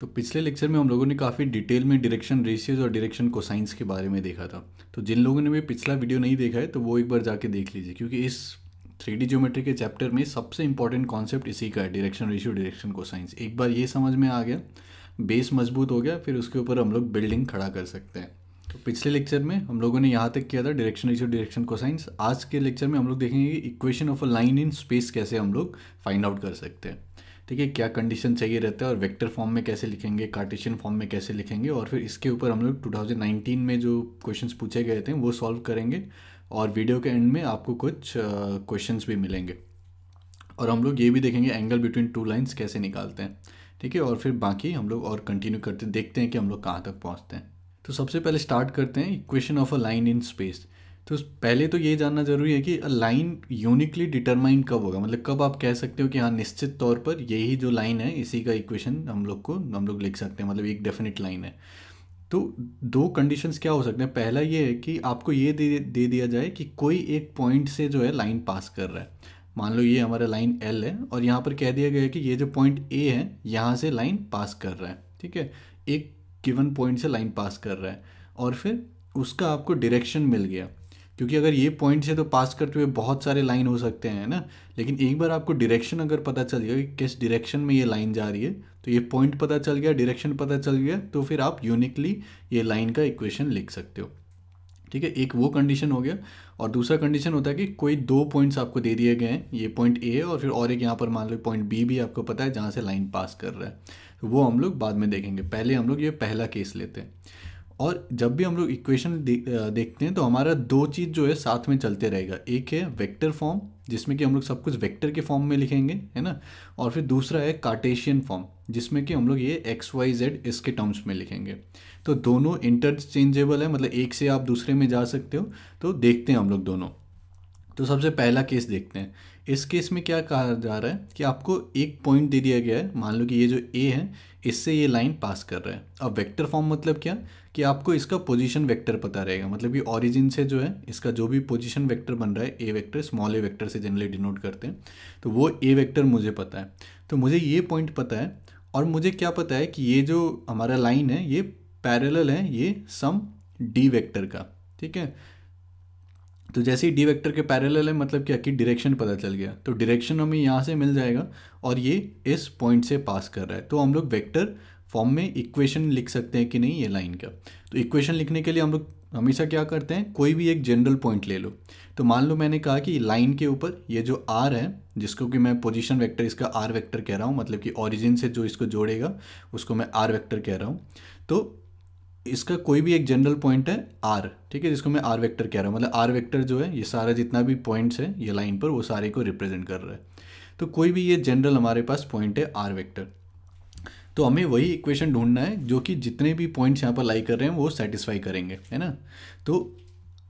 तो पिछले लेक्चर में हम लोगों ने काफ़ी डिटेल में डायरेक्शन रेशियोज और डायरेक्शन कोसाइंस के बारे में देखा था तो जिन लोगों ने भी पिछला वीडियो नहीं देखा है तो वो एक बार जाके देख लीजिए क्योंकि इस थ्री डी ज्योमेट्री के चैप्टर में सबसे इंपॉर्टेंट कॉन्सेप्ट इसी का है डायरेक्शन रेशियो डायरेक्शन को एक बार ये समझ में आ गया बेस मजबूत हो गया फिर उसके ऊपर हम लोग बिल्डिंग खड़ा कर सकते हैं तो पिछले लेक्चर में हम लोगों ने यहाँ तक किया था डायरेक्शन रेशियो डायरेक्शन को आज के लेक्चर में हम लोग देखेंगे equation of a line in space कैसे हम लोग फाइंड आउट कर सकते हैं ठीक है क्या कंडीशन चाहिए रहता है और वेक्टर फॉर्म में कैसे लिखेंगे कार्टेशियन फॉर्म में कैसे लिखेंगे और फिर इसके ऊपर हम लोग 2019 में जो क्वेश्चंस पूछे गए थे वो सॉल्व करेंगे और वीडियो के एंड में आपको कुछ क्वेश्चंस भी मिलेंगे और हम लोग ये भी देखेंगे एंगल बिटवीन टू लाइन्स कैसे निकालते हैं ठीक है और फिर बाकी हम लोग और कंटिन्यू करते देखते हैं कि हम लोग कहाँ तक पहुँचते हैं तो सबसे पहले स्टार्ट करते हैं equation of a line in space तो पहले तो ये जानना ज़रूरी है कि लाइन यूनिकली डिटरमाइन कब होगा मतलब कब आप कह सकते हो कि हाँ निश्चित तौर पर यही जो लाइन है इसी का इक्वेशन हम लोग को हम लोग लिख सकते हैं मतलब एक डेफिनेट लाइन है तो दो कंडीशंस क्या हो सकते हैं पहला ये है कि आपको ये दे दे दिया जाए कि कोई एक पॉइंट से जो है लाइन पास कर रहा है मान लो ये हमारा लाइन एल है और यहाँ पर कह दिया गया है कि ये जो पॉइंट ए है यहाँ से लाइन पास कर रहा है ठीक है एक गिवन पॉइंट से लाइन पास कर रहा है और फिर उसका आपको डायरेक्शन मिल गया क्योंकि अगर ये पॉइंट से तो पास करते हुए बहुत सारे लाइन हो सकते हैं ना लेकिन एक बार आपको डायरेक्शन अगर पता चल गया कि किस डायरेक्शन में ये लाइन जा रही है तो ये पॉइंट पता चल गया डायरेक्शन पता चल गया तो फिर आप यूनिकली ये लाइन का इक्वेशन लिख सकते हो ठीक है एक वो कंडीशन हो गया और दूसरा कंडीशन होता है कि कोई दो पॉइंट्स आपको दे दिए गए हैं ये पॉइंट ए और फिर और एक यहाँ पर मान लो पॉइंट बी भी आपको पता है जहाँ से लाइन पास कर रहा है तो वो हम लोग बाद में देखेंगे पहले हम लोग ये पहला केस लेते हैं और जब भी हम लोग इक्वेशन देखते हैं तो हमारा दो चीज़ जो है साथ में चलते रहेगा एक है वेक्टर फॉर्म जिसमें कि हम लोग सब कुछ वेक्टर के फॉर्म में लिखेंगे है ना और फिर दूसरा है कार्टेशियन फॉर्म जिसमें कि हम लोग ये एक्स वाई जेड इसके टर्म्स में लिखेंगे तो दोनों इंटरचेंजेबल है मतलब एक से आप दूसरे में जा सकते हो तो देखते हैं हम लोग दोनों तो सबसे पहला केस देखते हैं इस केस में क्या कहा जा रहा है कि आपको एक पॉइंट दे दिया गया है मान लो कि ये जो ए है इससे ये लाइन पास कर रहा है अब वेक्टर फॉर्म मतलब क्या कि आपको इसका पोजीशन वेक्टर पता रहेगा मतलब कि ओरिजिन से जो है इसका जो भी पोजीशन वेक्टर बन रहा है ए वेक्टर स्मॉल ए वेक्टर से जनरली डिनोट करते हैं तो वो ए वेक्टर मुझे पता है तो मुझे ये पॉइंट पता है और मुझे क्या पता है कि ये जो हमारा लाइन है ये पैरेलल है ये सम डी वेक्टर का ठीक है तो जैसे ही डी वेक्टर के पैरेलल है मतलब क्या कि डायरेक्शन पता चल गया तो डायरेक्शन हमें यहाँ से मिल जाएगा और ये इस पॉइंट से पास कर रहा है तो हम लोग वेक्टर फॉर्म में इक्वेशन लिख सकते हैं कि नहीं ये लाइन का तो इक्वेशन लिखने के लिए हम लोग हमेशा क्या करते हैं कोई भी एक जनरल पॉइंट ले लो तो मान लो मैंने कहा कि लाइन के ऊपर ये जो आर है जिसको कि मैं पोजिशन वैक्टर इसका आर वैक्टर कह रहा हूँ मतलब कि ऑरिजिन से जो इसको जोड़ेगा उसको मैं आर वैक्टर कह रहा हूँ तो इसका कोई भी एक जनरल पॉइंट है आर ठीक है जिसको मैं आर वेक्टर कह रहा हूँ मतलब आर वेक्टर जो है ये सारा जितना भी पॉइंट्स है ये लाइन पर वो सारे को रिप्रेजेंट कर रहा है तो कोई भी ये जनरल हमारे पास पॉइंट है आर वेक्टर तो हमें वही इक्वेशन ढूंढना है जो कि जितने भी पॉइंट्स यहाँ पर लाई कर रहे हैं वो सेटिस्फाई करेंगे है ना तो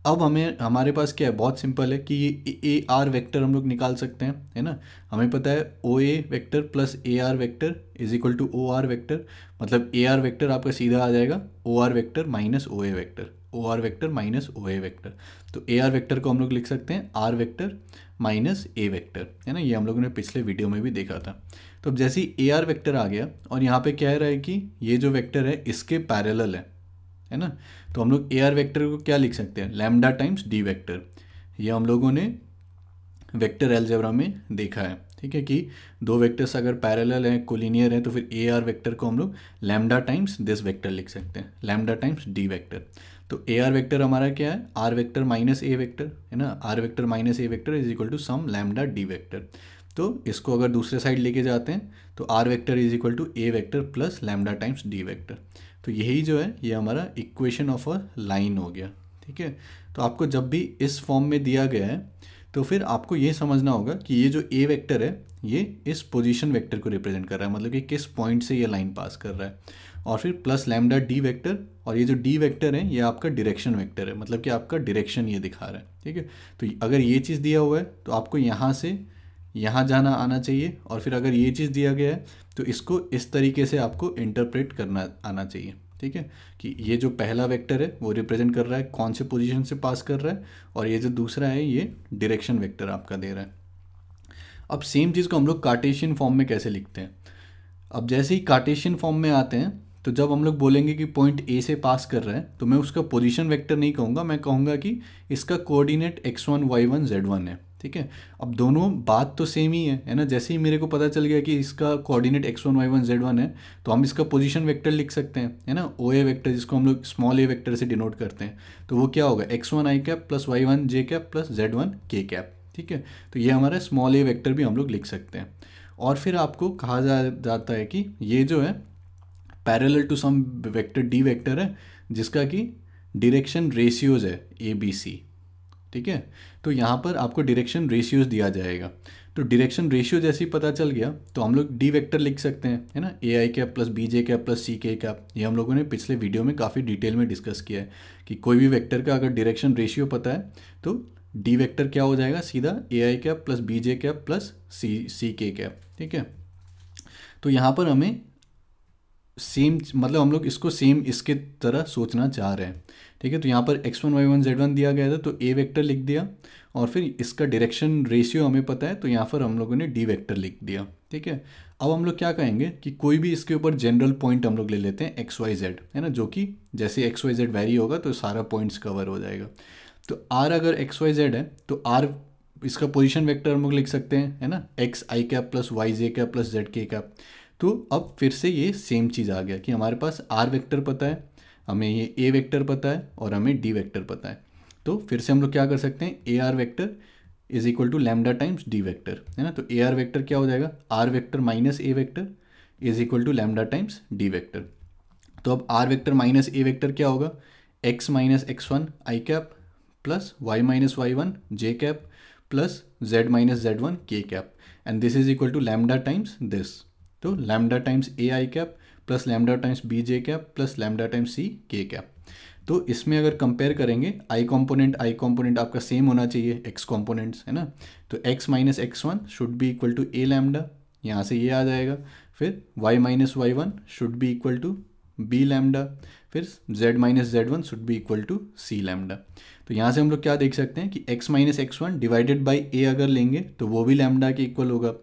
अब हमें हमारे पास क्या है बहुत सिंपल है कि ये ए आर वैक्टर हम लोग निकाल सकते हैं है ना हमें पता है O A vector plus A R vector is equal to O R vector मतलब ए आर वैक्टर आपका सीधा आ जाएगा O R vector minus O A vector O R vector minus O A vector तो ए आर वैक्टर को हम लोग लिख सकते हैं r vector minus a vector है ना ये हम लोगों ने पिछले वीडियो में भी देखा था तो अब जैसे ही ए आर वैक्टर आ गया और यहाँ पे क्या रहा है कि ये जो वैक्टर है इसके पैरेलल है है ना तो हम लोग ए आर वैक्टर को क्या लिख सकते हैं लैमडा टाइम्स डी वैक्टर ये हम लोगों ने वेक्टर एल्जेब्रा में देखा है ठीक है कि दो वेक्टर्स अगर पैरेलल हैं कोलिनियर हैं तो फिर ए आर वैक्टर को हम लोग लैमडा टाइम्स दिस वेक्टर लिख सकते हैं लैमडा टाइम्स डी वेक्टर तो ए आर वैक्टर हमारा क्या है are vector minus a vector है ना r vector minus a vector is equal to some lambda d vector तो इसको अगर दूसरे साइड लेके जाते हैं तो r vector is equal to a vector plus lambda times d vector तो यही जो है ये हमारा इक्वेशन ऑफ अ लाइन हो गया ठीक है तो आपको जब भी इस फॉर्म में दिया गया है तो फिर आपको ये समझना होगा कि ये जो ए वेक्टर है ये इस पोजीशन वेक्टर को रिप्रेजेंट कर रहा है मतलब कि किस पॉइंट से ये लाइन पास कर रहा है और फिर प्लस लैमडा डी वेक्टर और ये जो डी वेक्टर है ये आपका डिरेक्शन वेक्टर है मतलब कि आपका डिरेक्शन ये दिखा रहा है ठीक है तो अगर ये चीज़ दिया हुआ है तो आपको यहाँ से यहाँ जाना आना चाहिए और फिर अगर ये चीज़ दिया गया है तो इसको इस तरीके से आपको इंटरप्रेट करना आना चाहिए ठीक है कि ये जो पहला वेक्टर है वो रिप्रेजेंट कर रहा है कौन से पोजीशन से पास कर रहा है और ये जो दूसरा है ये डायरेक्शन वेक्टर आपका दे रहा है अब सेम चीज़ को हम लोग कार्टेशियन फॉर्म में कैसे लिखते हैं अब जैसे ही कार्टेशियन फॉर्म में आते हैं तो जब हम लोग बोलेंगे कि पॉइंट ए से पास कर रहा है तो मैं उसका पोजिशन वैक्टर नहीं कहूँगा मैं कहूँगा कि इसका coordinate x one y one z one है ठीक है अब दोनों बात तो सेम ही है है ना जैसे ही मेरे को पता चल गया कि इसका coordinate x one y one z one है तो हम इसका पोजीशन वेक्टर लिख सकते हैं है ना ओ ए वैक्टर जिसको हम लोग स्मॉल ए वैक्टर से डिनोट करते हैं तो वो क्या होगा x one i cap plus y one j cap plus z one k cap ठीक है तो ये हमारा स्मॉल ए वैक्टर भी हम लोग लिख सकते हैं और फिर आपको कहा जा जाता है कि ये जो है parallel to some vector d vector है जिसका कि डायरेक्शन रेशियोज है ए बी सी ठीक है तो यहाँ पर आपको डिरेक्शन रेशियोज दिया जाएगा तो डिरेक्शन रेशियो जैसे ही पता चल गया तो हम लोग डी वेक्टर लिख सकते हैं है ना a i cap plus b j cap plus c k cap ये हम लोगों ने पिछले वीडियो में काफ़ी डिटेल में डिस्कस किया है कि कोई भी वेक्टर का अगर डिरेक्शन रेशियो पता है तो डी वेक्टर क्या हो जाएगा सीधा a i cap plus b j cap plus c c k cap ठीक है तो यहाँ पर हमें सेम मतलब हम लोग इसको सेम इसके तरह सोचना चाह रहे हैं ठीक है तो यहाँ पर x one y one z one दिया गया था तो ए वेक्टर लिख दिया और फिर इसका डायरेक्शन रेशियो हमें पता है तो यहाँ पर हम लोगों ने डी वेक्टर लिख दिया ठीक है अब हम लोग क्या कहेंगे कि कोई भी इसके ऊपर जनरल पॉइंट हम लोग ले लेते हैं एक्स वाई जेड है ना जो कि जैसे एक्स वाई जेड वैरी होगा तो सारा पॉइंट्स कवर हो जाएगा तो आर अगर एक्स वाई जेड है तो आर इसका पोजीशन वेक्टर हम लोग लिख सकते हैं है ना x i cap plus y j cap plus z k cap तो अब फिर से ये सेम चीज़ आ गया कि हमारे पास आर वेक्टर पता है हमें ये ए वेक्टर पता है और हमें डी वेक्टर पता है तो फिर से हम लोग क्या कर सकते हैं A R vector is equal to lambda times d vector है ना तो ए आर वैक्टर क्या हो जाएगा r vector minus a vector is equal to lambda times d vector तो अब r vector minus a vector क्या होगा x minus x one i cap plus y minus y one j cap plus z minus z one k cap and this is equal to lambda times this तो lambda times a i cap plus lambda times b j cap plus lambda times c k cap तो इसमें अगर compare करेंगे i component i component आपका same होना चाहिए x components है ना तो x minus x one should be equal to a lambda यहाँ से ये आ जाएगा फिर y minus y one should be equal to b lambda फिर z minus z one should be equal to c lambda तो यहाँ से हम लोग क्या देख सकते हैं कि x minus x one divided by a अगर लेंगे तो वो भी लैमडा के इक्वल होगा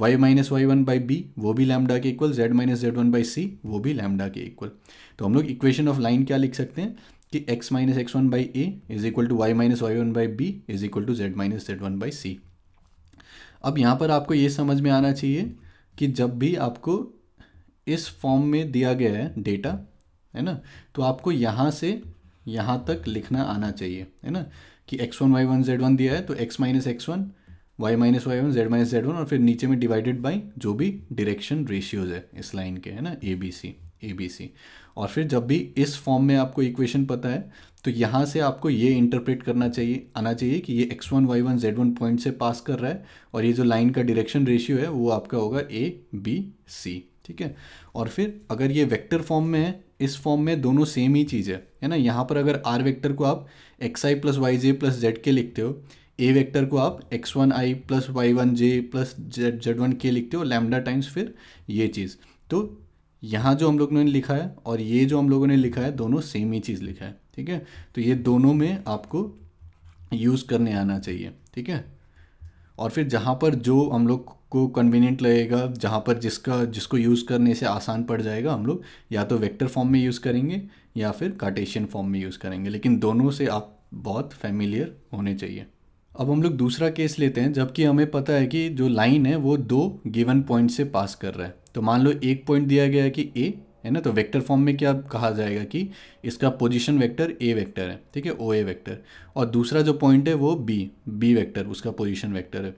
y minus y one by b वो भी लैमडा के equal Z minus z one by c वो भी लैमडा के इक्वल तो हम लोग इक्वेशन ऑफ लाइन क्या लिख सकते हैं कि x minus x one by a is equal to y minus y one by b is equal to z minus z one by c अब यहाँ पर आपको ये समझ में आना चाहिए कि जब भी आपको इस फॉर्म में दिया गया है डेटा है ना तो आपको यहाँ से यहाँ तक लिखना आना चाहिए है ना कि x one y one z one दिया है तो x minus x one y minus y one z minus z one और फिर नीचे में डिवाइडेड बाई जो भी डिरेक्शन रेशियोज है इस लाइन के है ना A B C A B C और फिर जब भी इस फॉर्म में आपको इक्वेशन पता है तो यहाँ से आपको ये इंटरप्रेट करना चाहिए आना चाहिए कि ये x one y one z one point से पास कर रहा है और ये जो लाइन का डायरेक्शन रेशियो है वो आपका होगा ए बी सी ठीक है और फिर अगर ये वेक्टर फॉर्म में है इस फॉर्म में दोनों सेम ही चीज़ है है ना यहाँ पर अगर आर वेक्टर को आप x i plus y j plus z k लिखते हो ए वेक्टर को आप x one i plus y one j plus z z one k लिखते हो लैमडा टाइम्स फिर ये चीज़ तो यहाँ जो हम लोगों ने लिखा है और ये जो हम लोगों ने लिखा है दोनों सेम ही चीज़ लिखा है ठीक है तो ये दोनों में आपको यूज़ करने आना चाहिए ठीक है और फिर जहाँ पर जो हम लोग को कन्वीनियंट लगेगा जहाँ पर जिसका जिसको यूज़ करने से आसान पड़ जाएगा हम लोग या तो वेक्टर फॉर्म में यूज़ करेंगे या फिर कार्टेशियन फॉर्म में यूज़ करेंगे लेकिन दोनों से आप बहुत फैमिलियर होने चाहिए अब हम लोग दूसरा केस लेते हैं जबकि हमें पता है कि जो लाइन है वो दो गिवन पॉइंट से पास कर रहा है तो मान लो एक पॉइंट दिया गया है कि ए है ना तो वेक्टर फॉर्म में क्या कहा जाएगा कि इसका पोजीशन वेक्टर ए वेक्टर है ठीक है ओ ए वेक्टर और दूसरा जो पॉइंट है वो बी बी वेक्टर उसका पोजिशन वैक्टर है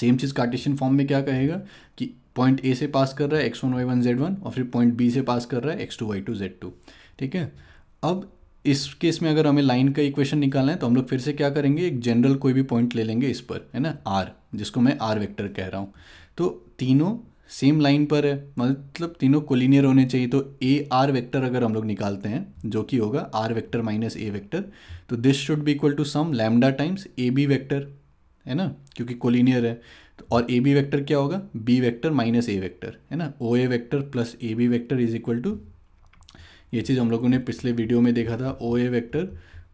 सेम चीज़ कार्टेशियन फॉर्म में क्या कहेगा कि पॉइंट ए से पास कर रहा है x one y one z one और फिर पॉइंट बी से पास कर रहा है x two y two z two ठीक है अब इस केस में अगर हमें लाइन का इक्वेशन निकालना है तो हम लोग फिर से क्या करेंगे एक जनरल कोई भी पॉइंट ले लेंगे इस पर है ना आर जिसको मैं आर वेक्टर कह रहा हूँ तो तीनों सेम लाइन पर है मतलब तीनों कोलिनियर होने चाहिए तो ए आर वेक्टर अगर हम लोग निकालते हैं जो कि होगा r vector minus a vector तो this should be equal to some lambda times A B vector है ना क्योंकि कोलिनियर है तो और ए बी वेक्टर क्या होगा b vector minus a vector है ना O A vector plus A B vector is equal to ये चीज़ हम लोगों ने पिछले वीडियो में देखा था O A vector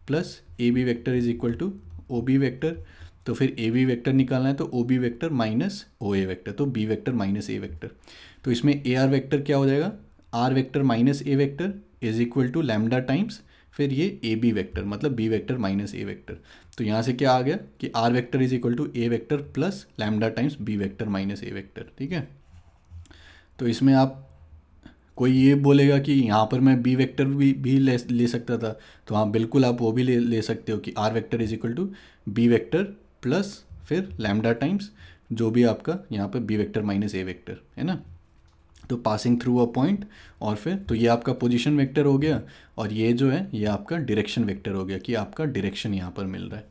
plus A B vector is equal to O B vector तो फिर ए बी वैक्टर निकालना है तो O B vector minus O A vector तो b vector minus a vector तो इसमें ए आर वैक्टर क्या हो जाएगा r vector minus a vector is equal to lambda times फिर ये ए बी वैक्टर मतलब b vector minus a vector तो यहाँ से क्या आ गया कि r vector is equal to a vector plus lambda times b vector minus a vector ठीक है तो इसमें आप कोई ये बोलेगा कि यहाँ पर मैं बी वेक्टर भी भी ले ले सकता था तो हाँ बिल्कुल आप वो भी ले ले सकते हो कि r vector is equal to b vector plus फिर लैमडा टाइम्स जो भी आपका यहाँ पर b vector minus a vector है ना तो पासिंग थ्रू अ पॉइंट और फिर तो ये आपका पोजिशन वैक्टर हो गया और ये जो है ये आपका डिरेक्शन वैक्टर हो गया कि आपका डिरेक्शन यहाँ पर मिल रहा है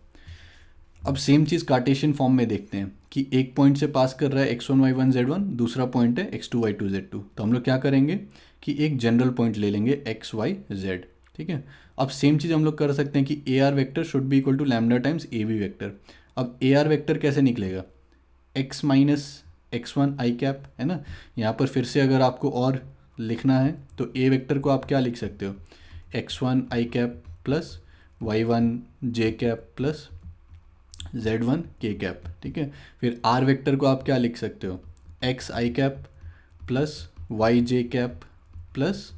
अब सेम चीज़ कार्टेशियन फॉर्म में देखते हैं कि एक पॉइंट से पास कर रहा है x one y one z one दूसरा पॉइंट है x two y two z two तो हम लोग क्या करेंगे कि एक जनरल पॉइंट ले लेंगे एक्स वाई जेड ठीक है अब सेम चीज़ हम लोग कर सकते हैं कि A R vector should be equal to lambda times A B vector अब ए आर वैक्टर कैसे निकलेगा x minus x one i cap है ना यहाँ पर फिर से अगर आपको और लिखना है तो ए वैक्टर को आप क्या लिख सकते हो x one i cap plus y one j cap plus z one k cap ठीक है फिर आर वेक्टर को आप क्या लिख सकते हो x i cap plus y j cap plus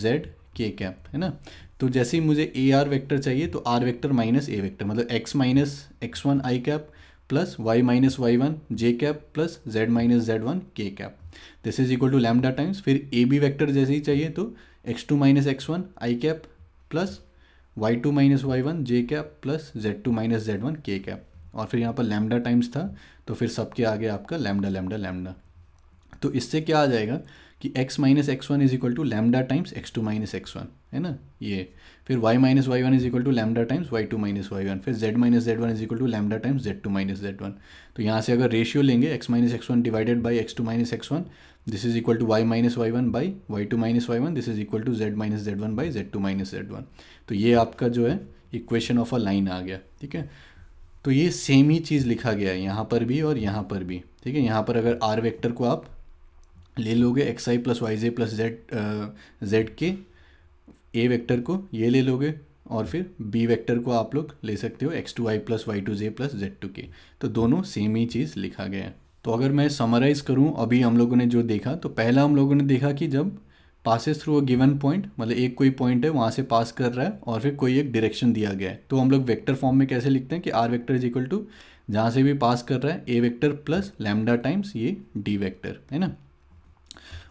z k cap है ना तो जैसे ही मुझे ए आर वैक्टर चाहिए तो r vector minus a vector मतलब x minus x one i cap plus y minus y one j cap plus z minus z one k cap this is equal to lambda times फिर A B vector जैसे ही चाहिए तो x two minus x one i cap plus y two minus y one j cap plus z two minus z one k cap और फिर यहाँ पर lambda times था तो फिर सबके आगे आपका लैमडा लैमडा लैमडा तो इससे क्या आ जाएगा कि x minus x one is equal to lambda times x two minus x one है ना ये फिर y minus y one is equal to lambda times y two minus y one फिर z minus z one is equal to lambda times z two minus z one तो यहाँ से अगर ratio लेंगे x minus x one divided by x two minus x one this is equal to y minus y one by y two minus y one this is equal to z minus z one by z two minus z one तो ये आपका जो है equation of a line आ गया ठीक है तो ये सेम ही चीज़ लिखा गया है यहाँ पर भी और यहाँ पर भी ठीक है यहाँ पर अगर आर वेक्टर को आप ले लोगे x i plus y j plus z z k a vector को ये ले लोगे और फिर बी वेक्टर को आप लोग ले सकते हो x two y plus y two j plus z two k तो दोनों सेम ही चीज़ लिखा गया है तो अगर मैं समराइज़ करूँ अभी हम लोगों ने जो देखा तो पहला हम लोगों ने देखा कि जब passes through a given point मतलब एक कोई पॉइंट है वहाँ से पास कर रहा है और फिर कोई एक डायरेक्शन दिया गया है तो हम लोग वेक्टर फॉर्म में कैसे लिखते हैं कि r vector is equal to जहाँ से भी पास कर रहा है ए वेक्टर प्लस लैमडा टाइम्स ये डी वेक्टर है ना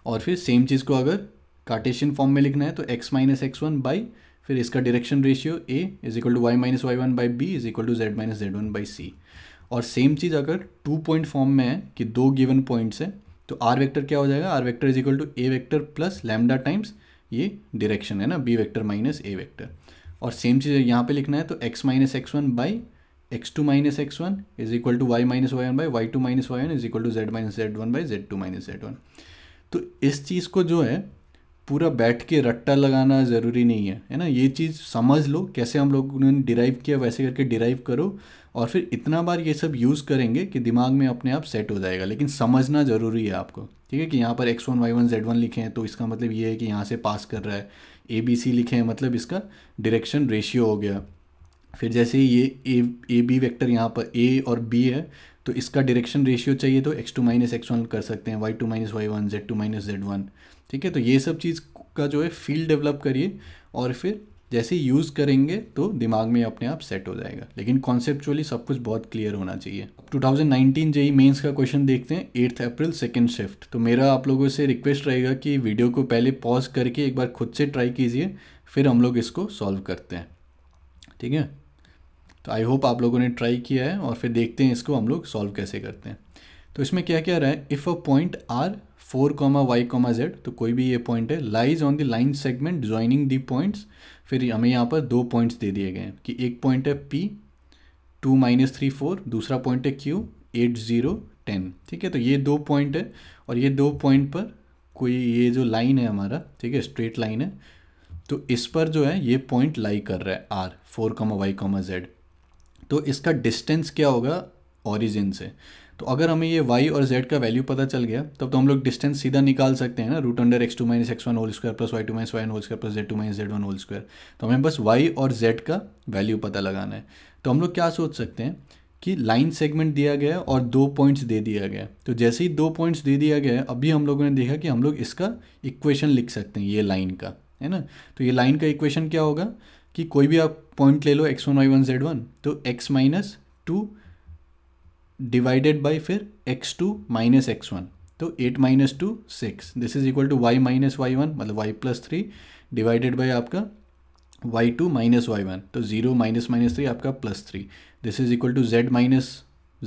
और फिर सेम चीज़ को अगर कार्टेशियन फॉर्म में लिखना है तो x minus x one by फिर इसका direction ratio a is equal to y minus y one by b is equal to z minus z one by c और सेम चीज़ अगर टू पॉइंट फॉर्म में है कि दो गिवन पॉइंट्स हैं तो आर वेक्टर क्या हो जाएगा r vector is equal to a vector plus lambda times ये डायरेक्शन है ना b vector minus a vector और सेम चीज़ यहाँ पे लिखना है तो x minus x one by x two minus x one is equal to y minus y one by y two minus y one is equal to z minus z one by z two minus z one तो इस चीज़ को जो है पूरा बैठ के रट्टा लगाना ज़रूरी नहीं है है ना ये चीज़ समझ लो कैसे हम लोग उन्होंने डिराइव किया वैसे करके डिराइव करो और फिर इतना बार ये सब यूज़ करेंगे कि दिमाग में अपने आप सेट हो जाएगा लेकिन समझना ज़रूरी है आपको ठीक है कि यहाँ पर x one y one z one लिखे हैं तो इसका मतलब ये है कि यहाँ से पास कर रहा है ए बी सी लिखे हैं मतलब इसका डायरेक्शन रेशियो हो गया फिर जैसे ये ए ए बी वैक्टर यहाँ पर ए और बी है तो इसका डायरेक्शन रेशियो चाहिए तो x two minus x one कर सकते हैं y two minus y one z two minus z one ठीक है तो ये सब चीज़ का जो है फील्ड डेवलप करिए और फिर जैसे यूज़ करेंगे तो दिमाग में अपने आप सेट हो जाएगा लेकिन कॉन्सेप्चुअली सब कुछ बहुत क्लियर होना चाहिए 2019 जेई मेन्स का क्वेश्चन देखते हैं एट्थ अप्रैल सेकेंड शिफ्ट तो मेरा आप लोगों से रिक्वेस्ट रहेगा कि वीडियो को पहले पॉज करके एक बार खुद से ट्राई कीजिए फिर हम लोग इसको सॉल्व करते हैं ठीक है तो आई होप आप लोगों ने ट्राई किया है और फिर देखते हैं इसको हम लोग सॉल्व कैसे करते हैं तो इसमें क्या क्या रहा है if a point R four comma y comma z तो कोई भी ये पॉइंट है lies on the line segment joining the points फिर हमें यहाँ पर दो पॉइंट्स दे दिए गए हैं कि एक पॉइंट है P two minus three four दूसरा पॉइंट है क्यू एट ज़ीरो टेन ठीक है तो ये दो पॉइंट है और ये दो पॉइंट पर कोई ये जो लाइन है हमारा ठीक है स्ट्रेट लाइन है तो इस पर जो है ये पॉइंट लाई कर रहा है R four comma y comma z तो इसका डिस्टेंस क्या होगा ऑरिजिन से तो अगर हमें ये वाई और जेड का वैल्यू पता चल गया तब तो हम लोग डिस्टेंस सीधा निकाल सकते हैं ना root under x two minus x one whole square plus y two minus y whole square plus z two minus z one whole square तो हमें बस वाई और जेड का वैल्यू पता लगाना है तो हम लोग क्या सोच सकते हैं कि लाइन सेगमेंट दिया गया और दो पॉइंट्स दे दिया गया तो जैसे ही दो पॉइंट्स दे दिया गया अभी हम लोगों ने देखा कि हम लोग इसका इक्वेशन लिख सकते हैं ये लाइन का है ना तो ये लाइन का इक्वेशन क्या होगा कि कोई भी आप पॉइंट ले लो x one y one z one तो x minus two divided by फिर x two minus x one तो eight minus two six this is equal to y minus y one मतलब y plus three divided by आपका y two minus y one तो zero minus minus three आपका plus three this is equal to z minus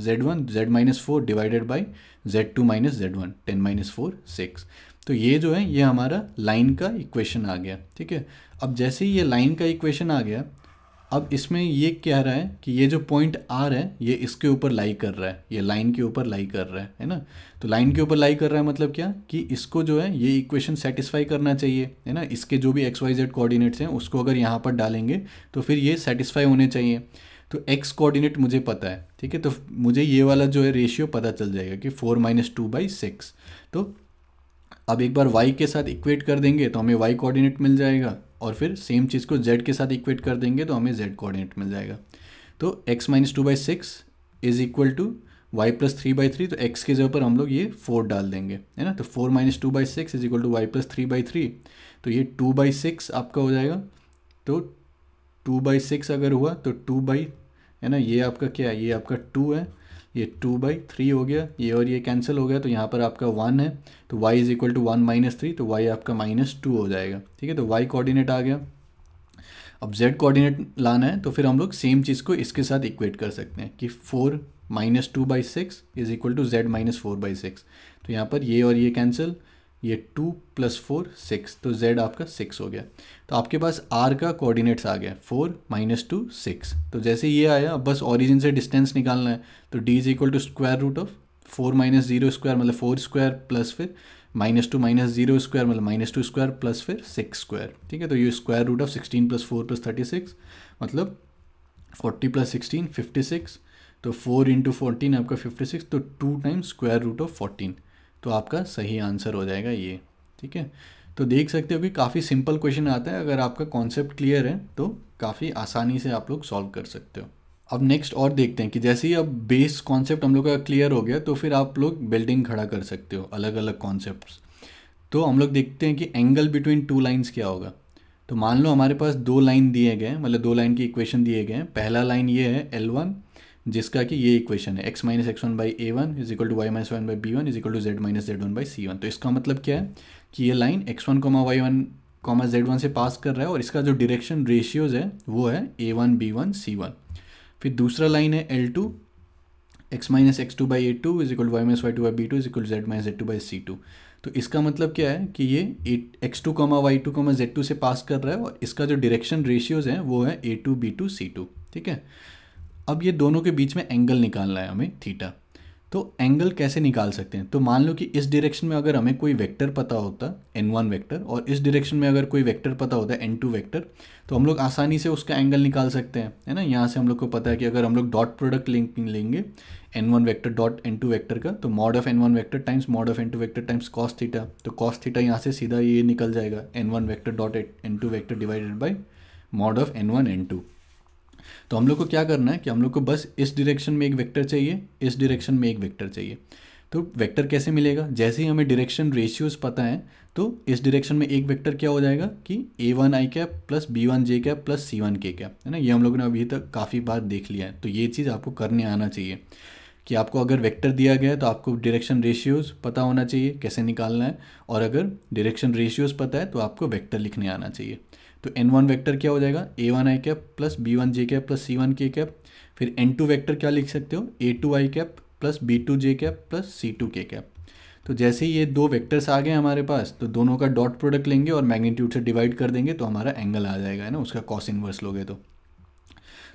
z one z minus four divided by z two minus z one ten minus four six तो ये जो है ये हमारा line का equation आ गया ठीक है अब जैसे ही ये लाइन का इक्वेशन आ गया अब इसमें ये कह रहा है कि ये जो पॉइंट आर है ये इसके ऊपर लाई कर रहा है ये लाइन के ऊपर लाई कर रहा है है ना तो लाइन के ऊपर लाई कर रहा है मतलब क्या कि इसको जो है ये इक्वेशन सेटिस्फाई करना चाहिए है ना इसके जो भी एक्स वाई जेड कोऑर्डिनेट्स हैं उसको अगर यहाँ पर डालेंगे तो फिर ये सेटिस्फाई होने चाहिए तो एक्स कोऑर्डिनेट मुझे पता है ठीक है तो मुझे ये वाला जो है रेशियो पता चल जाएगा कि four minus two by six तो अब एक बार y के साथ इक्वेट कर देंगे तो हमें y कोऑर्डिनेट मिल जाएगा और फिर सेम चीज़ को जेड के साथ इक्वेट कर देंगे तो हमें जेड कोऑर्डिनेट मिल जाएगा तो x minus two by six is equal to y plus three by three तो एक्स के जगह पर हम लोग ये फोर डाल देंगे है ना तो four minus two by six is equal to y plus three by three तो ये टू बाई सिक्स आपका हो जाएगा तो टू बाई सिक्स अगर हुआ तो टू बाई है ना ये आपका क्या है ये आपका टू है ये टू बाई थ्री हो गया ये और ये कैंसिल हो गया तो यहाँ पर आपका वन है तो y is equal to one minus three तो वाई आपका माइनस टू हो जाएगा ठीक है तो वाई कोऑर्डिनेट आ गया अब जेड कोऑर्डिनेट लाना है तो फिर हम लोग सेम चीज़ को इसके साथ इक्वेट कर सकते हैं कि four minus two by six is equal to z minus four by six तो यहाँ पर ये और ये कैंसिल ये टू प्लस फोर सिक्स तो जेड आपका सिक्स हो गया तो आपके पास आर का कोऑर्डिनेट्स आ गया फोर माइनस टू सिक्स तो जैसे ये आया अब बस ऑरिजिन से डिस्टेंस निकालना है तो d is equal to square root of four minus zero square मतलब फोर स्क्वायर प्लस फिर minus two minus zero square मतलब माइनस टू स्क्वायर प्लस फिर सिक्स स्क्वायर ठीक है तो ये square root of sixteen plus four plus thirty six मतलब forty plus sixteen fifty six तो फोर इंटू फोर्टीन आपका फिफ्टी सिक्स तो two times square root of fourteen तो आपका सही आंसर हो जाएगा ये ठीक है तो देख सकते हो कि काफ़ी सिंपल क्वेश्चन आता है अगर आपका कॉन्सेप्ट क्लियर है तो काफ़ी आसानी से आप लोग सॉल्व कर सकते हो अब नेक्स्ट और देखते हैं कि जैसे ही अब बेस कॉन्सेप्ट हम लोग का क्लियर हो गया तो फिर आप लोग बिल्डिंग खड़ा कर सकते हो अलग अलग कॉन्सेप्ट तो हम लोग देखते हैं कि एंगल बिटवीन टू लाइन्स क्या होगा तो मान लो हमारे पास दो लाइन दिए गए मतलब दो लाइन की इक्वेशन दिए गए हैं पहला लाइन ये है एल वन जिसका कि ये इक्वेशन है x minus x one by a one is equal to y minus one by b one is equal to z minus z one by c one तो इसका मतलब क्या है कि ये line x one comma y one comma z one से pass कर रहा है और इसका जो डिरेक्शन रेशियोज़ है वो है A one B one C one फिर दूसरा लाइन है L two X minus X two by A two is equal Y minus Y two by B two is equal Z minus Z two by C two तो इसका मतलब क्या है कि ये X two comma Y two comma Z two से pass कर रहा है और इसका जो डिरेक्शन रेशियोज़ है वो है a two b two c two ठीक है अब ये दोनों के बीच में एंगल निकालना है हमें थीटा तो एंगल कैसे निकाल सकते हैं तो मान लो कि इस डायरेक्शन में अगर हमें कोई वेक्टर पता होता एन वन वेक्टर और इस डायरेक्शन में अगर कोई वेक्टर पता होता एन टू वेक्टर तो हम लोग आसानी से उसका एंगल निकाल सकते हैं है ना यहाँ से हम लोग को पता है कि अगर हम लोग डॉट प्रोडक्ट लेंगे n one vector dot n two vector का तो mod of n one vector times mod of n two vector times cos theta तो कॉस थीटा यहाँ से सीधा ये निकल जाएगा n one vector dot n two vector divided by mod of n one n two तो हम लोग को क्या करना है कि हम लोग को बस इस डायरेक्शन में एक वेक्टर चाहिए इस डायरेक्शन में एक वेक्टर चाहिए तो वेक्टर कैसे मिलेगा जैसे ही हमें डायरेक्शन रेशियोज पता है तो इस डायरेक्शन में एक वेक्टर क्या हो जाएगा कि a one i cap plus b one j cap plus c one k cap है ना ये हम लोगों ने अभी तक काफ़ी बार देख लिया है तो ये चीज़ आपको करने आना चाहिए कि आपको अगर वेक्टर दिया गया है तो आपको डायरेक्शन रेशियोज पता होना चाहिए कैसे निकालना है और अगर डायरेक्शन रेशियोज पता है तो आपको वेक्टर लिखने आना चाहिए तो एन वन वैक्टर क्या हो जाएगा a one i cap plus b one j cap plus c one k cap फिर एन टू वैक्टर क्या लिख सकते हो a two i cap plus b two j cap plus c two k cap तो जैसे ही ये दो vectors आ गए हमारे पास तो दोनों का डॉट प्रोडक्ट लेंगे और मैग्नीट्यूड से डिवाइड कर देंगे तो हमारा एंगल आ जाएगा है ना उसका कॉस इन्वर्स लोगे तो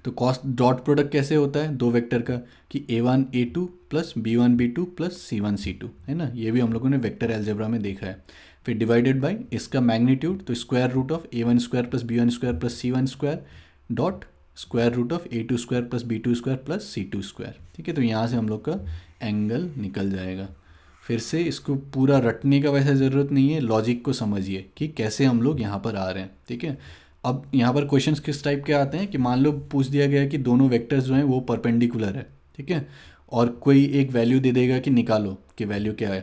तो कॉस्ट डॉट प्रोडक्ट कैसे होता है दो वेक्टर का कि a one a two plus b one b two plus c one c two है ना ये भी हम लोगों ने वेक्टर एल्जेब्रा में देखा है फिर डिवाइडेड बाई इसका मैग्नीट्यूड तो square root of a one square plus b one square plus c one square dot square root of a two square plus b two square plus c two square ठीक है तो यहाँ से हम लोग का एंगल निकल जाएगा फिर से इसको पूरा रटने का वैसे ज़रूरत नहीं है लॉजिक को समझिए कि कैसे हम लोग यहाँ पर आ रहे हैं ठीक है अब यहाँ पर क्वेश्चंस किस टाइप के आते हैं कि मान लो पूछ दिया गया कि दोनों वेक्टर्स जो हैं वो परपेंडिकुलर है ठीक है और कोई एक वैल्यू दे देगा कि निकालो कि वैल्यू क्या है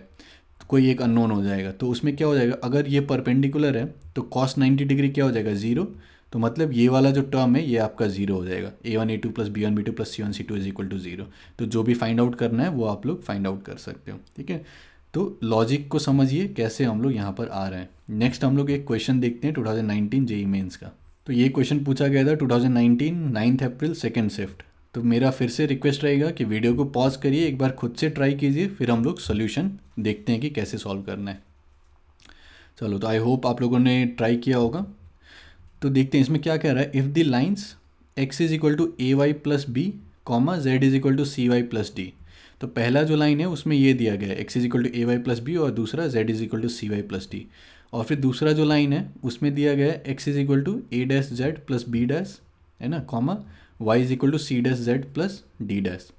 कोई एक अननोन हो जाएगा तो उसमें क्या हो जाएगा अगर ये परपेंडिकुलर है तो कॉस 90 डिग्री क्या हो जाएगा ज़ीरो तो मतलब ये वाला जो टर्म है ये आपका ज़ीरो हो जाएगा a one a two plus b one b two plus c one c two is equal to zero तो जो भी फाइंड आउट करना है वो आप लोग फाइंड आउट कर सकते हो ठीक है तो लॉजिक को समझिए कैसे हम लोग यहाँ पर आ रहे हैं नेक्स्ट हम लोग एक क्वेश्चन देखते हैं two thousand nineteen JEE Mains का तो ये क्वेश्चन पूछा गया था two thousand nineteen ninth April second shift तो मेरा फिर से रिक्वेस्ट रहेगा कि वीडियो को पॉज करिए एक बार खुद से ट्राई कीजिए फिर हम लोग सोल्यूशन देखते हैं कि कैसे सॉल्व करना है चलो तो आई होप आप लोगों ने ट्राई किया होगा तो देखते हैं इसमें क्या कह रहा है if the lines x is equal to a y plus b comma z is equal to c y plus d तो पहला जो लाइन है उसमें ये दिया गया है x is equal to a y plus b और दूसरा z is equal to c y plus d और फिर दूसरा जो लाइन है उसमें दिया गया है x is equal to a dash z plus b dash है ना comma y is equal to c dash z plus d dash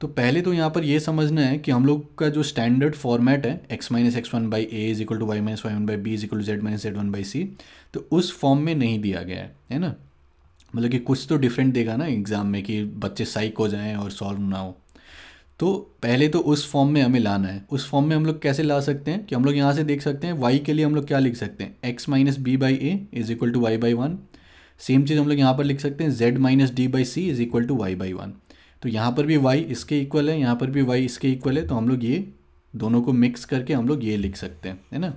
तो पहले तो यहाँ पर ये समझना है कि हम लोग का जो स्टैंडर्ड फॉर्मेट है x minus x one by a is equal to y minus y one by b is equal to z minus z one by c तो उस फॉर्म में नहीं दिया गया है है ना मतलब कि कुछ तो डिफरेंट देगा ना एग्ज़ाम में कि बच्चे साइक हो जाएँ और सॉल्व ना हो तो पहले तो उस फॉर्म में हमें लाना है उस फॉर्म में हम लोग कैसे ला सकते हैं कि हम लोग यहाँ से देख सकते हैं वाई के लिए हम लोग क्या लिख सकते हैं x minus b by a is equal to y by one same चीज़ हम लोग यहाँ पर लिख सकते हैं z minus d by c is equal to y by one तो यहाँ पर भी वाई इसके इक्वल है यहाँ पर भी वाई इसके इक्वल है तो हम लोग ये दोनों को मिक्स करके हम लोग ये लिख सकते हैं है ना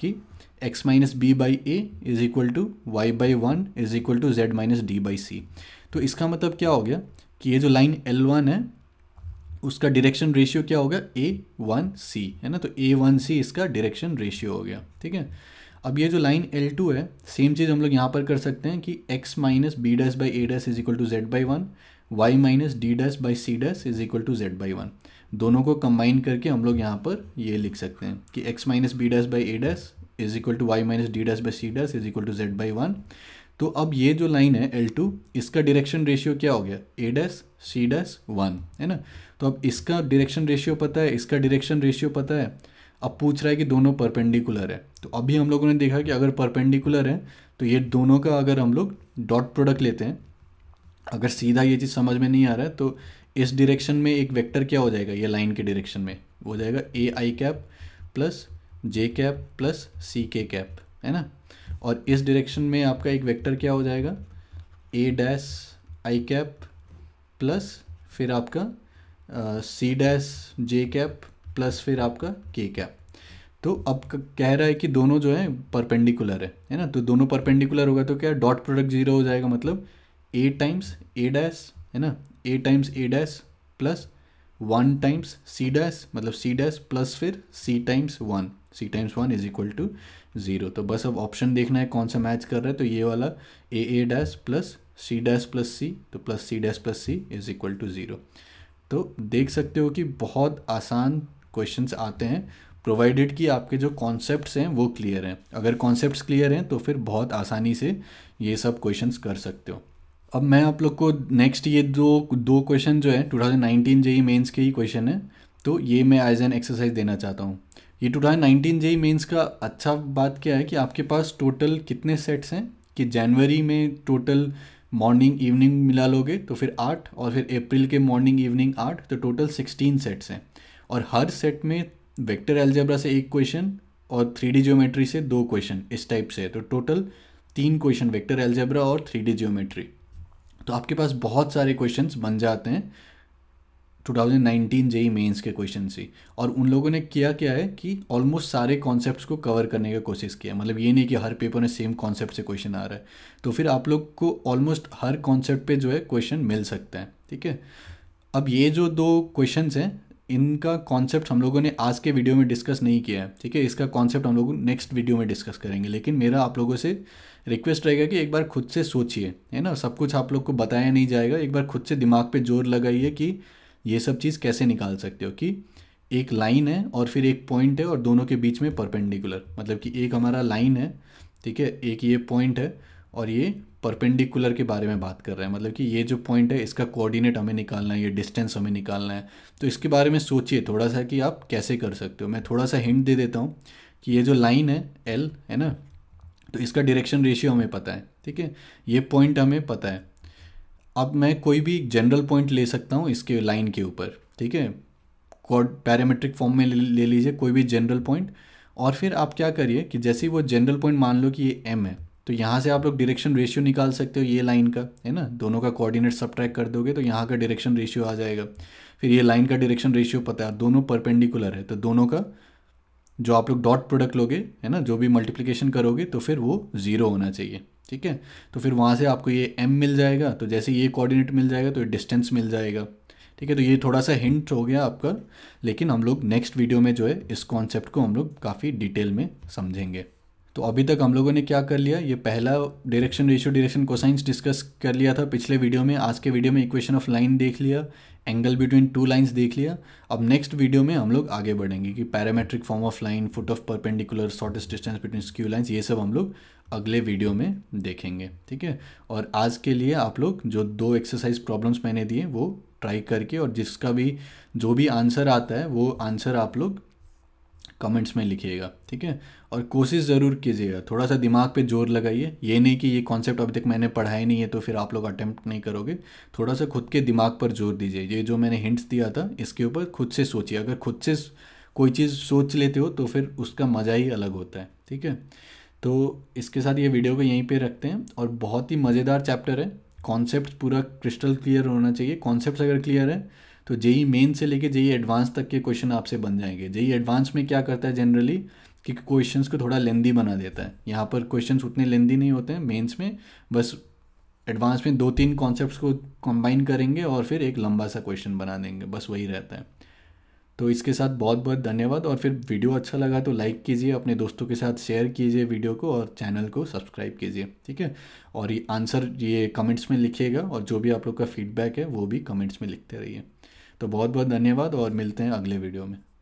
कि x minus b by a is equal to y by one is equal to z minus d by c तो इसका मतलब क्या हो गया कि ये जो लाइन एल वन है उसका डायरेक्शन रेशियो क्या होगा ए वन सी है ना तो ए वन सी इसका डायरेक्शन रेशियो हो गया ठीक है अब ये जो लाइन एल टू है सेम चीज़ हम लोग यहाँ पर कर सकते हैं कि x minus b dash by a dash is equal to z by one y minus d dash by c dash is equal to z by one दोनों को कंबाइन करके हम लोग यहाँ पर ये लिख सकते हैं कि x minus b dash by a dash is equal to y minus d dash by c dash is equal to z by one तो अब ये जो लाइन है एल टू इसका डायरेक्शन रेशियो क्या हो गया a dash c dash one है ना तो अब इसका डायरेक्शन रेशियो पता है इसका डायरेक्शन रेशियो पता है अब पूछ रहा है कि दोनों परपेंडिकुलर है तो अभी हम लोगों ने देखा कि अगर परपेंडिकुलर है तो ये दोनों का अगर हम लोग डॉट प्रोडक्ट लेते हैं अगर सीधा ये चीज़ समझ में नहीं आ रहा है तो इस डिरेक्शन में एक वेक्टर क्या हो जाएगा ये लाइन के डिरेक्शन में हो जाएगा a i cap plus j cap plus c k cap है ना और इस डिरेक्शन में आपका एक वेक्टर क्या हो जाएगा a dash i cap plus फिर आपका c dash j cap plus फिर आपका के कैप तो अब कह रहा है कि दोनों जो है परपेंडिकुलर है है ना तो दोनों परपेंडिकुलर होगा तो क्या डॉट प्रोडक्ट जीरो हो जाएगा मतलब ए टाइम्स ए डैश है ना a times a dash plus one times c dash मतलब सी डैश प्लस फिर c times one c times one is equal to zero तो बस अब ऑप्शन देखना है कौन सा मैच कर रहा है तो ये वाला a a dash plus c dash plus c तो plus c dash plus c is equal to zero तो देख सकते हो कि बहुत आसान क्वेश्चंस आते हैं प्रोवाइडेड कि आपके जो कॉन्सेप्ट्स हैं वो क्लियर हैं अगर कॉन्सेप्ट्स क्लियर हैं तो फिर बहुत आसानी से ये सब क्वेश्चंस कर सकते हो अब मैं आप लोग को नेक्स्ट ये दो दो क्वेश्चन जो है 2019 जेई मेन्स के ही क्वेश्चन है तो ये मैं एज एन एक्सरसाइज देना चाहता हूँ ये 2019 जेई मेन्स का अच्छा बात क्या है कि आपके पास टोटल कितने सेट्स हैं कि जनवरी में टोटल मॉर्निंग इवनिंग मिला लोगे तो फिर आठ और फिर अप्रैल के मॉर्निंग इवनिंग आठ तो टोटल सिक्सटीन सेट्स हैं और हर सेट में वेक्टर एल्जेब्रा से एक क्वेश्चन और थ्री ज्योमेट्री से दो क्वेश्चन इस टाइप से तो टोटल तीन क्वेश्चन वेक्टर एल्जेब्रा और थ्री ज्योमेट्री तो आपके पास बहुत सारे क्वेश्चन बन जाते हैं 2019 जेई मेन्स के क्वेश्चन से और उन लोगों ने किया क्या है कि ऑलमोस्ट सारे कॉन्सेप्ट को कवर करने की कोशिश किया मतलब ये नहीं कि हर पेपर में सेम कॉन्सेप्ट से क्वेश्चन आ रहा है तो फिर आप लोग को ऑलमोस्ट हर कॉन्सेप्ट पे जो है क्वेश्चन मिल सकते हैं ठीक है अब ये जो दो क्वेश्चन हैं इनका कॉन्सेप्ट हम लोगों ने आज के वीडियो में डिस्कस नहीं किया है ठीक है इसका कॉन्सेप्ट हम लोग नेक्स्ट वीडियो में डिस्कस करेंगे लेकिन मेरा आप लोगों से रिक्वेस्ट रहेगा कि एक बार खुद से सोचिए है ना सब कुछ आप लोग को बताया नहीं जाएगा एक बार खुद से दिमाग पे जोर लगाइए कि ये सब चीज़ कैसे निकाल सकते हो कि एक लाइन है और फिर एक पॉइंट है और दोनों के बीच में परपेंडिकुलर मतलब कि एक हमारा लाइन है ठीक है एक ये पॉइंट है और ये परपेंडिकुलर के बारे में बात कर रहे हैं मतलब कि ये जो पॉइंट है इसका कोऑर्डिनेट हमें निकालना है ये डिस्टेंस हमें निकालना है तो इसके बारे में सोचिए थोड़ा सा कि आप कैसे कर सकते हो मैं थोड़ा सा हिंट दे देता हूँ कि ये जो लाइन है एल है ना तो इसका डायरेक्शन रेशियो हमें पता है ठीक है ये पॉइंट हमें पता है अब मैं कोई भी जनरल पॉइंट ले सकता हूँ इसके लाइन के ऊपर ठीक है कॉड पैरामेट्रिक फॉर्म में ले लीजिए कोई भी जनरल पॉइंट और फिर आप क्या करिए कि जैसे ही वो जनरल पॉइंट मान लो कि ये एम है तो यहाँ से आप लोग डायरेक्शन रेशियो निकाल सकते हो ये लाइन का है ना दोनों का कोऑर्डिनेट सब कर दोगे तो यहाँ का डायरेक्शन रेशियो आ जाएगा फिर ये लाइन का डायरेक्शन रेशियो पता है दोनों परपेंडिकुलर है तो दोनों का जो आप लोग डॉट प्रोडक्ट लोगे है ना जो भी मल्टीप्लीकेशन करोगे तो फिर वो ज़ीरो होना चाहिए ठीक है तो फिर वहाँ से आपको ये एम मिल जाएगा तो जैसे ये कॉर्डिनेट मिल जाएगा तो ये डिस्टेंस मिल जाएगा ठीक है तो ये थोड़ा सा हिंट हो गया आपका लेकिन हम लोग नेक्स्ट वीडियो में जो है इस कॉन्सेप्ट को हम लोग काफ़ी डिटेल में समझेंगे तो अभी तक हम लोगों ने क्या कर लिया ये पहला direction ratio direction cosines discuss कर लिया था पिछले वीडियो में आज के वीडियो में इक्वेशन ऑफ लाइन देख लिया एंगल बिटवीन टू लाइंस देख लिया अब नेक्स्ट वीडियो में हम लोग आगे बढ़ेंगे कि parametric form of line foot of perpendicular shortest distance between skew lines ये सब हम लोग अगले वीडियो में देखेंगे ठीक है और आज के लिए आप लोग जो दो एक्सरसाइज प्रॉब्लम्स मैंने दिए वो ट्राई करके और जिसका भी जो भी आंसर आता है वो आंसर आप लोग कमेंट्स में लिखिएगा ठीक है और कोशिश ज़रूर कीजिएगा थोड़ा सा दिमाग पे जोर लगाइए ये नहीं कि ये कॉन्सेप्ट अभी तक मैंने पढ़ा ही नहीं है तो फिर आप लोग अटैम्प्ट नहीं करोगे थोड़ा सा खुद के दिमाग पर जोर दीजिए ये जो मैंने हिंट्स दिया था इसके ऊपर खुद से सोचिए अगर खुद से कोई चीज़ सोच लेते हो तो फिर उसका मज़ा ही अलग होता है ठीक है तो इसके साथ ये वीडियो को यहीं पर रखते हैं और बहुत ही मज़ेदार चैप्टर है कॉन्सेप्ट पूरा क्रिस्टल क्लियर होना चाहिए कॉन्सेप्ट अगर क्लियर है तो जेई मेन से लेके जेई एडवांस तक के क्वेश्चन आपसे बन जाएंगे जेई एडवांस में क्या करता है जनरली कि क्वेश्चंस को थोड़ा लेंदी बना देता है यहाँ पर क्वेश्चंस उतने लेंदी नहीं होते हैं मेंस में बस एडवांस में दो तीन कॉन्सेप्ट्स को कंबाइन करेंगे और फिर एक लंबा सा क्वेश्चन बना देंगे बस वही रहता है तो इसके साथ बहुत बहुत धन्यवाद और फिर वीडियो अच्छा लगा तो लाइक कीजिए अपने दोस्तों के साथ शेयर कीजिए वीडियो को और चैनल को सब्सक्राइब कीजिए ठीक है और ये आंसर ये कमेंट्स में लिखिएगा और जो भी आप लोग का फीडबैक है वो भी कमेंट्स में लिखते रहिए तो बहुत बहुत धन्यवाद और मिलते हैं अगले वीडियो में